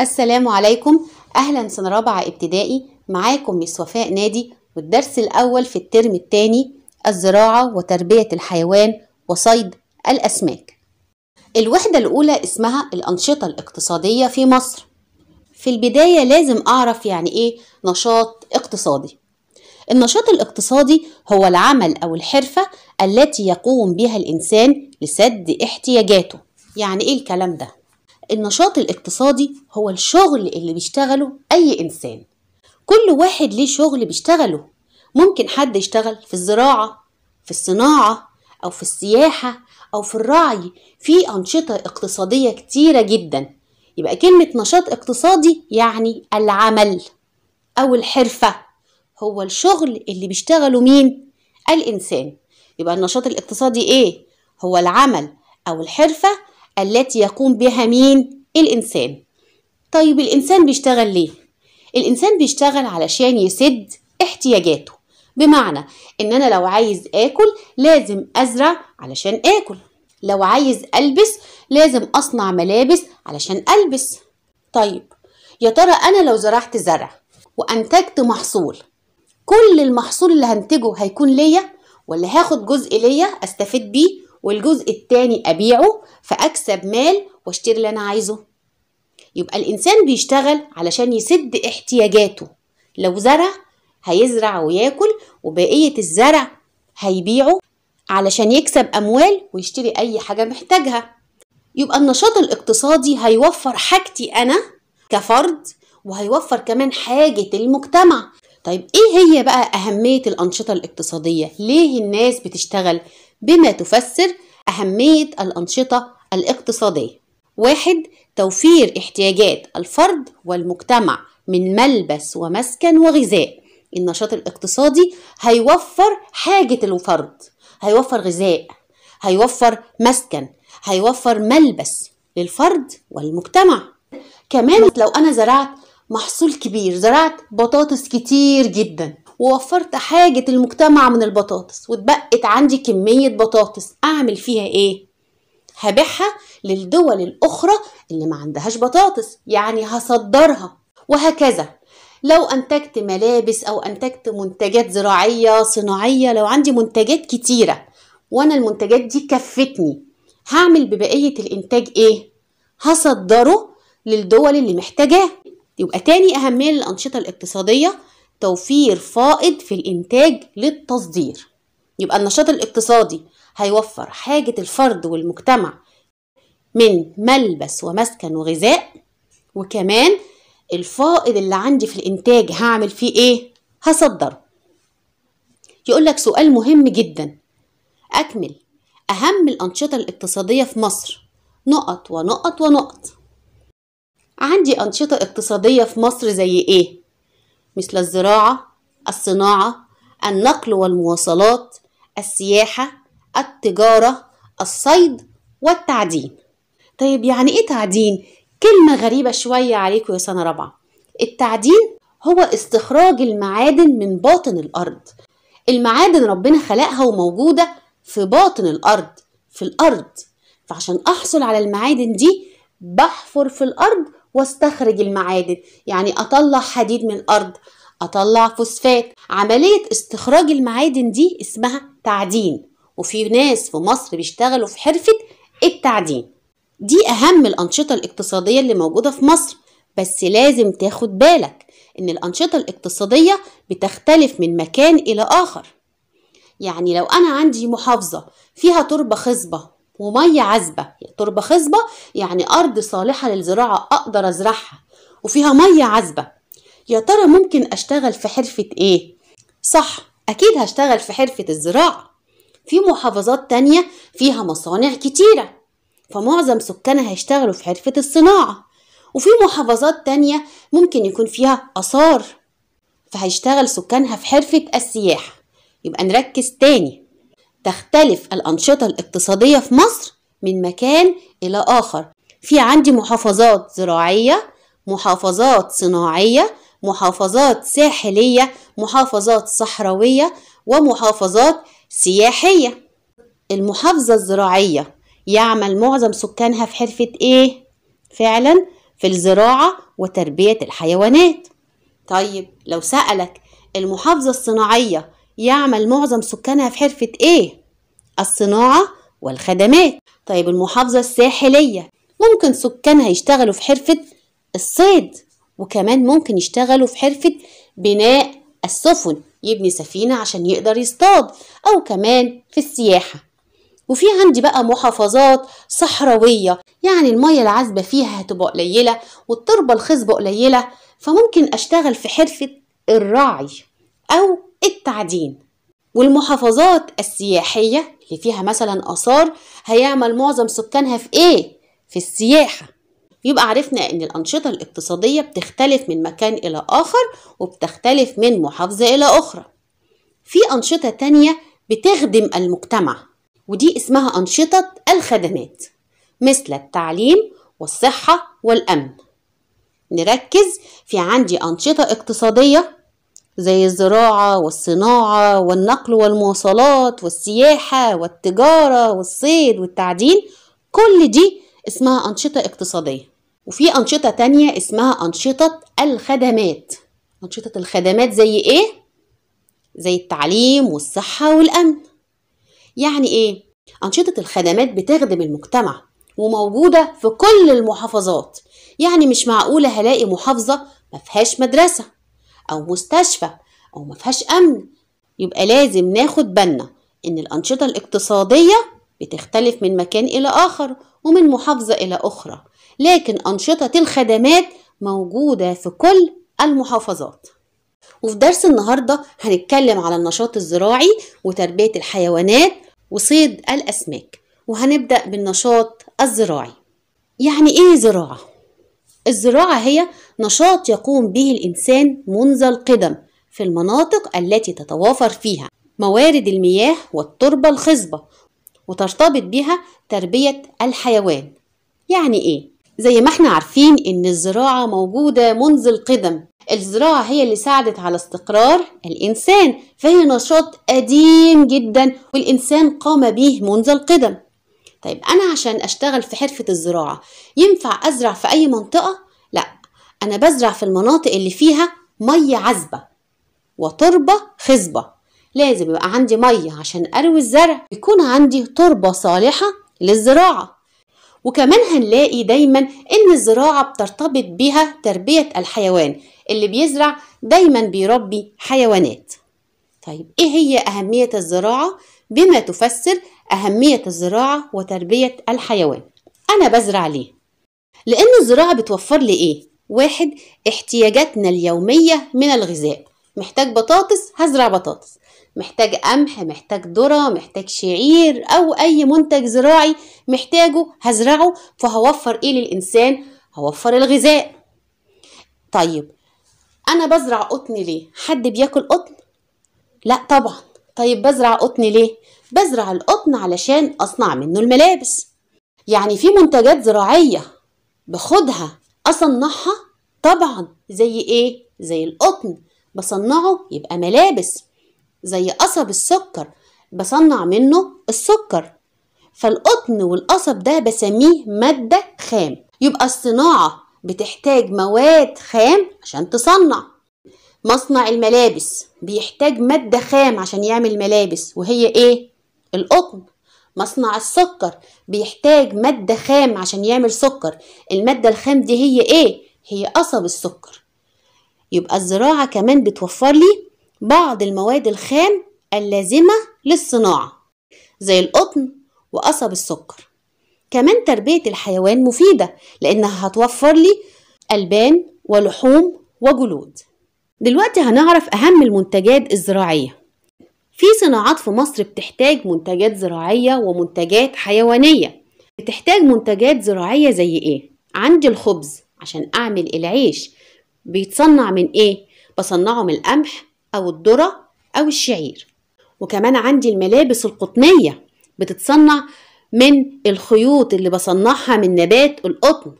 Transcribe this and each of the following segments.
السلام عليكم أهلا سنة رابعة ابتدائي معاكم مس وفاء نادي والدرس الأول في الترم الثاني الزراعة وتربية الحيوان وصيد الأسماك الوحدة الأولى اسمها الأنشطة الاقتصادية في مصر في البداية لازم أعرف يعني إيه نشاط اقتصادي النشاط الاقتصادي هو العمل أو الحرفة التي يقوم بها الإنسان لسد احتياجاته يعني إيه الكلام ده؟ النشاط الاقتصادي هو الشغل اللي بيشتغله أي إنسان كل واحد ليه شغل بيشتغله ممكن حد يشتغل في الزراعة في الصناعة أو في السياحة أو في الرعي في أنشطة اقتصادية كتيرة جدا يبقى كلمة نشاط اقتصادي يعني العمل أو الحرفة هو الشغل اللي بيشتغله مين؟ الإنسان يبقى النشاط الاقتصادي إيه؟ هو العمل أو الحرفة التي يقوم بها مين الإنسان طيب الإنسان بيشتغل ليه الإنسان بيشتغل علشان يسد احتياجاته بمعنى إن أنا لو عايز آكل لازم أزرع علشان آكل لو عايز ألبس لازم أصنع ملابس علشان ألبس طيب يا ترى أنا لو زرعت زرع وأنتجت محصول كل المحصول اللي هنتجه هيكون ليا ولا هاخد جزء ليا أستفيد بيه والجزء الثاني أبيعه فأكسب مال واشتري اللي أنا عايزه يبقى الإنسان بيشتغل علشان يسد احتياجاته لو زرع هيزرع وياكل وبقية الزرع هيبيعه علشان يكسب أموال ويشتري أي حاجة محتاجها يبقى النشاط الاقتصادي هيوفر حاجتي أنا كفرد وهيوفر كمان حاجة المجتمع طيب ايه هي بقى أهمية الأنشطة الاقتصادية؟ ليه الناس بتشتغل؟ بما تفسر أهمية الأنشطة الاقتصادية واحد توفير احتياجات الفرد والمجتمع من ملبس ومسكن وغذاء النشاط الاقتصادي هيوفر حاجة الفرد هيوفر غذاء هيوفر مسكن هيوفر ملبس للفرد والمجتمع كمان لو أنا زرعت محصول كبير زرعت بطاطس كتير جدا ووفرت حاجة المجتمع من البطاطس واتبقت عندي كمية بطاطس أعمل فيها إيه؟ هبيعها للدول الأخرى اللي ما عندهاش بطاطس يعني هصدرها وهكذا لو أنتجت ملابس أو أنتجت منتجات زراعية صناعية لو عندي منتجات كتيرة وأنا المنتجات دي كفتني هعمل ببقية الإنتاج إيه؟ هصدره للدول اللي محتاجاه يبقى تاني أهمية للأنشطة الاقتصادية توفير فائض في الإنتاج للتصدير يبقى النشاط الاقتصادي هيوفر حاجة الفرد والمجتمع من ملبس ومسكن وغذاء وكمان الفائض اللي عندي في الإنتاج هعمل فيه إيه؟ هصدره يقول لك سؤال مهم جدا أكمل أهم الأنشطة الاقتصادية في مصر نقط ونقط ونقط عندي أنشطة اقتصادية في مصر زي إيه؟ مثل الزراعة، الصناعة، النقل والمواصلات، السياحة، التجارة، الصيد، والتعدين. طيب يعني إيه تعدين؟ كلمة غريبة شوية عليكم يا سنة رابعة. التعدين هو استخراج المعادن من باطن الأرض. المعادن ربنا خلقها وموجودة في باطن الأرض، في الأرض. فعشان أحصل على المعادن دي بحفر في الأرض واستخرج المعادن يعني أطلع حديد من الأرض أطلع فوسفات عملية استخراج المعادن دي اسمها تعدين وفي ناس في مصر بيشتغلوا في حرفة التعدين دي أهم الأنشطة الاقتصادية اللي موجودة في مصر بس لازم تاخد بالك إن الأنشطة الاقتصادية بتختلف من مكان إلى آخر يعني لو أنا عندي محافظة فيها تربة خصبة ومية عذبة يعني تربة خصبة يعني أرض صالحة للزراعة أقدر أزرعها وفيها مية عذبة يا ترى ممكن أشتغل في حرفة إيه؟ صح أكيد هشتغل في حرفة الزراعة في محافظات تانية فيها مصانع كتيرة فمعظم سكانها هيشتغلوا في حرفة الصناعة وفي محافظات تانية ممكن يكون فيها آثار فهيشتغل سكانها في حرفة السياحة يبقى نركز تاني تختلف الأنشطة الاقتصادية في مصر من مكان إلى آخر في عندي محافظات زراعية محافظات صناعية محافظات ساحلية محافظات صحراوية ومحافظات سياحية المحافظة الزراعية يعمل معظم سكانها في حرفة إيه؟ فعلا في الزراعة وتربية الحيوانات طيب لو سألك المحافظة الصناعية يعمل معظم سكانها في حرفة إيه؟ الصناعة والخدمات طيب المحافظة الساحلية ممكن سكانها يشتغلوا في حرفة الصيد وكمان ممكن يشتغلوا في حرفة بناء السفن يبني سفينة عشان يقدر يصطاد أو كمان في السياحة وفي عندي بقى محافظات صحراوية يعني المية العذبة فيها هتبقى قليلة والتربة الخصبة قليلة فممكن أشتغل في حرفة الرعي أو التعدين والمحافظات السياحية اللي فيها مثلا آثار هيعمل معظم سكانها في إيه؟ في السياحة يبقى عرفنا إن الأنشطة الاقتصادية بتختلف من مكان إلى آخر وبتختلف من محافظة إلى أخرى في أنشطة تانية بتخدم المجتمع ودي اسمها أنشطة الخدمات مثل التعليم والصحة والأمن نركز في عندي أنشطة اقتصادية زي الزراعة والصناعة والنقل والمواصلات والسياحة والتجارة والصيد والتعدين كل دي اسمها أنشطة اقتصادية وفي أنشطة تانية اسمها أنشطة الخدمات أنشطة الخدمات زي إيه؟ زي التعليم والصحة والأمن يعني إيه؟ أنشطة الخدمات بتخدم المجتمع وموجودة في كل المحافظات يعني مش معقولة هلاقي محافظة مفيهاش مدرسة أو مستشفى أو مفيهاش أمن يبقى لازم ناخد بالنا إن الأنشطة الاقتصادية بتختلف من مكان إلى آخر ومن محافظة إلى أخرى لكن أنشطة الخدمات موجودة في كل المحافظات وفي درس النهاردة هنتكلم على النشاط الزراعي وتربية الحيوانات وصيد الأسماك وهنبدأ بالنشاط الزراعي يعني إيه زراعة؟ الزراعة هي نشاط يقوم به الإنسان منذ القدم في المناطق التي تتوافر فيها موارد المياه والتربة الخصبة وترتبط بها تربية الحيوان يعني إيه؟ زي ما احنا عارفين إن الزراعة موجودة منذ القدم الزراعة هي اللي ساعدت على استقرار الإنسان فهي نشاط قديم جدا والإنسان قام به منذ القدم طيب أنا عشان أشتغل في حرفة الزراعة ينفع أزرع في أي منطقة؟ لا أنا بزرع في المناطق اللي فيها مية عذبة وتربة خصبة لازم يبقى عندي مية عشان أروي الزرع يكون عندي تربة صالحة للزراعة وكمان هنلاقي دايما إن الزراعة بترتبط بها تربية الحيوان اللي بيزرع دايما بيربي حيوانات طيب إيه هي أهمية الزراعة بما تفسر أهمية الزراعة وتربية الحيوان أنا بزرع ليه؟ لأن الزراعة بتوفر لي إيه؟ واحد احتياجاتنا اليومية من الغذاء محتاج بطاطس هزرع بطاطس محتاج قمح محتاج ذرة محتاج شعير أو أي منتج زراعي محتاجه هزرعه فهوفر إيه للإنسان هوفر الغذاء طيب أنا بزرع قطن ليه حد بياكل قطن لا طبعا طيب بزرع قطن ليه بزرع القطن علشان أصنع منه الملابس يعني في منتجات زراعية بخدها أصنعها طبعا زي إيه؟ زي القطن بصنعه يبقى ملابس زي قصب السكر بصنع منه السكر فالقطن والقصب ده بسميه مادة خام يبقى الصناعة بتحتاج مواد خام عشان تصنع مصنع الملابس بيحتاج مادة خام عشان يعمل ملابس وهي ايه؟ القطن مصنع السكر بيحتاج مادة خام عشان يعمل سكر المادة الخام دي هي ايه؟ هي قصب السكر يبقى الزراعة كمان بتوفر لي بعض المواد الخام اللازمة للصناعة زي القطن وقصب السكر كمان تربية الحيوان مفيدة لأنها هتوفر لي ألبان ولحوم وجلود دلوقتي هنعرف أهم المنتجات الزراعية في صناعات في مصر بتحتاج منتجات زراعية ومنتجات حيوانية بتحتاج منتجات زراعية زي ايه؟ عندي الخبز عشان اعمل العيش بيتصنع من ايه؟ بصنعه من القمح او الذرة او الشعير وكمان عندي الملابس القطنية بتتصنع من الخيوط اللي بصنعها من نبات القطن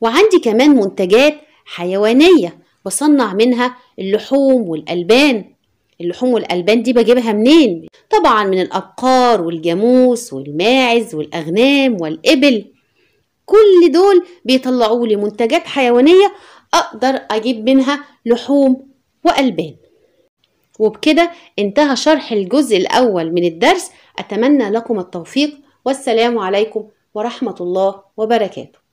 وعندي كمان منتجات حيوانية بصنع منها اللحوم والألبان اللحوم والألبان دي بجيبها منين؟ طبعا من الأبقار والجاموس والماعز والأغنام والإبل كل دول بيطلعوا لي منتجات حيوانية أقدر أجيب منها لحوم وألبان وبكده انتهى شرح الجزء الأول من الدرس أتمنى لكم التوفيق والسلام عليكم ورحمة الله وبركاته